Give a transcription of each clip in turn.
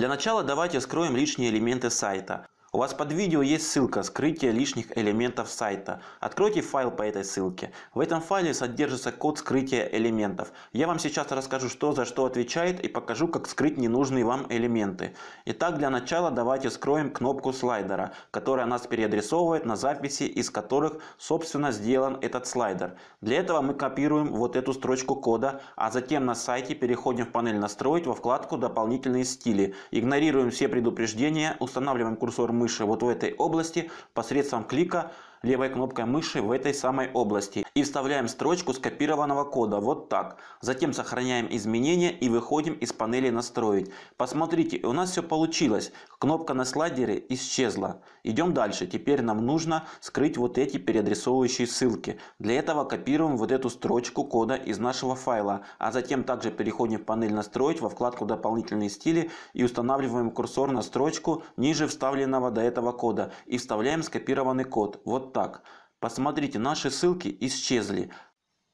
Для начала давайте скроем лишние элементы сайта. У вас под видео есть ссылка «Скрытие лишних элементов сайта». Откройте файл по этой ссылке. В этом файле содержится код скрытия элементов. Я вам сейчас расскажу, что за что отвечает и покажу, как скрыть ненужные вам элементы. Итак, для начала давайте скроем кнопку слайдера, которая нас переадресовывает на записи, из которых, собственно, сделан этот слайдер. Для этого мы копируем вот эту строчку кода, а затем на сайте переходим в панель «Настроить» во вкладку «Дополнительные стили». Игнорируем все предупреждения, устанавливаем курсор мыши вот в этой области посредством клика левой кнопкой мыши в этой самой области и вставляем строчку скопированного кода вот так. Затем сохраняем изменения и выходим из панели настроить. Посмотрите, у нас все получилось. Кнопка на слайдере исчезла. Идем дальше. Теперь нам нужно скрыть вот эти переадресовывающие ссылки. Для этого копируем вот эту строчку кода из нашего файла, а затем также переходим в панель настроить во вкладку дополнительные стили и устанавливаем курсор на строчку ниже вставленного до этого кода и вставляем скопированный код. Вот так. Посмотрите, наши ссылки исчезли.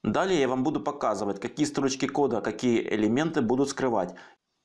Далее я вам буду показывать, какие строчки кода, какие элементы будут скрывать.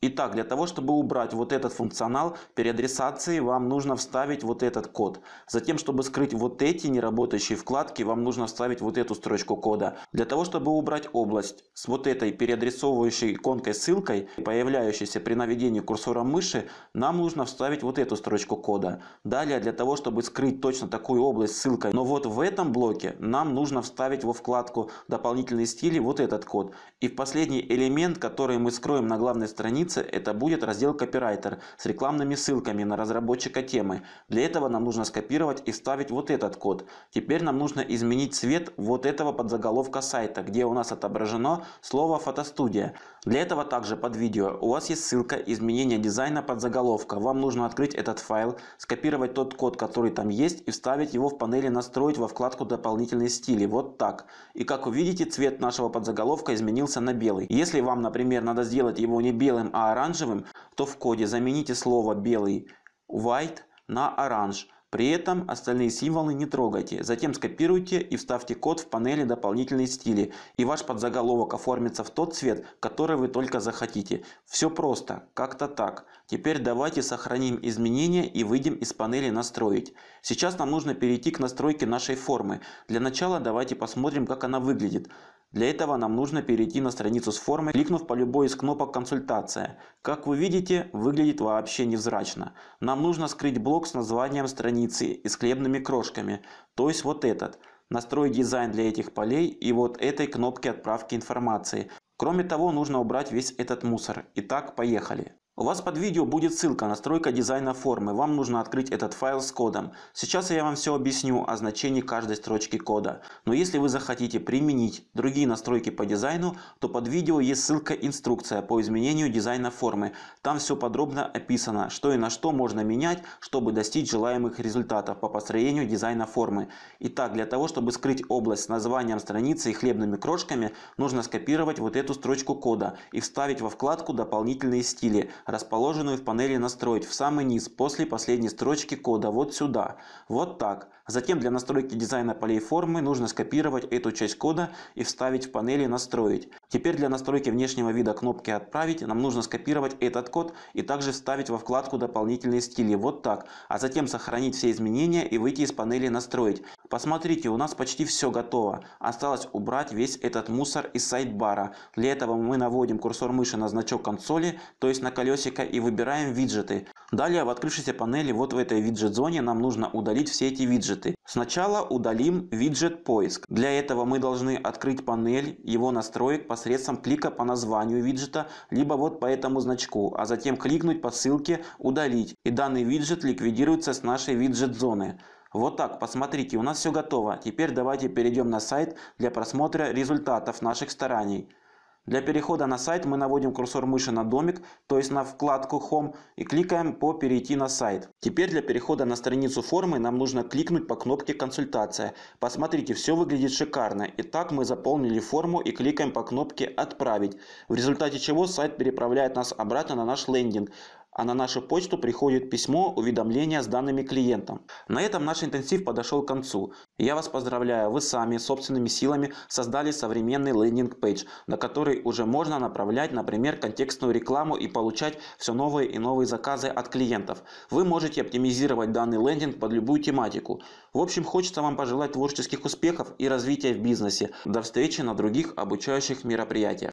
Итак, для того, чтобы убрать вот этот функционал переадресации, вам нужно вставить вот этот код. Затем, чтобы скрыть вот эти неработающие вкладки, вам нужно вставить вот эту строчку кода. Для того, чтобы убрать область с вот этой переадресовывающей иконкой ссылкой, появляющейся при наведении курсора мыши, нам нужно вставить вот эту строчку кода. Далее, для того, чтобы скрыть точно такую область ссылкой, но вот в этом блоке нам нужно вставить во вкладку «Дополнительные стили» вот этот код. И в последний элемент, который мы скроем на главной странице, страницы это будет раздел «Копирайтер» с рекламными ссылками на разработчика темы. Для этого нам нужно скопировать и вставить вот этот код. Теперь нам нужно изменить цвет вот этого подзаголовка сайта, где у нас отображено слово «Фотостудия». Для этого также под видео у вас есть ссылка изменения дизайна подзаголовка». Вам нужно открыть этот файл, скопировать тот код, который там есть и вставить его в панели «Настроить» во вкладку «Дополнительные стили». Вот так. И как вы видите, цвет нашего подзаголовка изменился на белый. Если вам, например, надо сделать его не белым, а а оранжевым, то в коде замените слово белый white на оранж. При этом остальные символы не трогайте. Затем скопируйте и вставьте код в панели «Дополнительные стили». И ваш подзаголовок оформится в тот цвет, который вы только захотите. Все просто, как-то так. Теперь давайте сохраним изменения и выйдем из панели «Настроить». Сейчас нам нужно перейти к настройке нашей формы. Для начала давайте посмотрим, как она выглядит. Для этого нам нужно перейти на страницу с формой, кликнув по любой из кнопок «Консультация». Как вы видите, выглядит вообще невзрачно. Нам нужно скрыть блок с названием страницы и с хлебными крошками, то есть вот этот. Настроить дизайн для этих полей и вот этой кнопки отправки информации. Кроме того, нужно убрать весь этот мусор. Итак, поехали. У вас под видео будет ссылка «Настройка дизайна формы». Вам нужно открыть этот файл с кодом. Сейчас я вам все объясню о значении каждой строчки кода. Но если вы захотите применить другие настройки по дизайну, то под видео есть ссылка «Инструкция по изменению дизайна формы». Там все подробно описано, что и на что можно менять, чтобы достичь желаемых результатов по построению дизайна формы. Итак, для того, чтобы скрыть область с названием страницы и хлебными крошками, нужно скопировать вот эту строчку кода и вставить во вкладку «Дополнительные стили», расположенную в панели настроить в самый низ после последней строчки кода, вот сюда. Вот так. Затем для настройки дизайна полей формы нужно скопировать эту часть кода и вставить в панели «Настроить». Теперь для настройки внешнего вида кнопки «Отправить» нам нужно скопировать этот код и также вставить во вкладку «Дополнительные стили». Вот так. А затем сохранить все изменения и выйти из панели «Настроить». Посмотрите, у нас почти все готово. Осталось убрать весь этот мусор из сайдбара. Для этого мы наводим курсор мыши на значок консоли, то есть на колесико, и выбираем виджеты. Далее в открывшейся панели вот в этой виджет-зоне нам нужно удалить все эти виджеты виджеты. Сначала удалим виджет поиск. Для этого мы должны открыть панель его настроек посредством клика по названию виджета, либо вот по этому значку, а затем кликнуть по ссылке «Удалить» и данный виджет ликвидируется с нашей виджет-зоны. Вот так, посмотрите, у нас все готово. Теперь давайте перейдем на сайт для просмотра результатов наших стараний. Для перехода на сайт мы наводим курсор мыши на домик, то есть на вкладку Home и кликаем по «Перейти на сайт». Теперь для перехода на страницу формы нам нужно кликнуть по кнопке «Консультация». Посмотрите, все выглядит шикарно. Итак, мы заполнили форму и кликаем по кнопке «Отправить», в результате чего сайт переправляет нас обратно на наш лендинг а на нашу почту приходит письмо уведомления с данными клиентам. На этом наш интенсив подошел к концу. Я вас поздравляю, вы сами собственными силами создали современный лендинг-пейдж, на который уже можно направлять, например, контекстную рекламу и получать все новые и новые заказы от клиентов. Вы можете оптимизировать данный лендинг под любую тематику. В общем, хочется вам пожелать творческих успехов и развития в бизнесе. До встречи на других обучающих мероприятиях.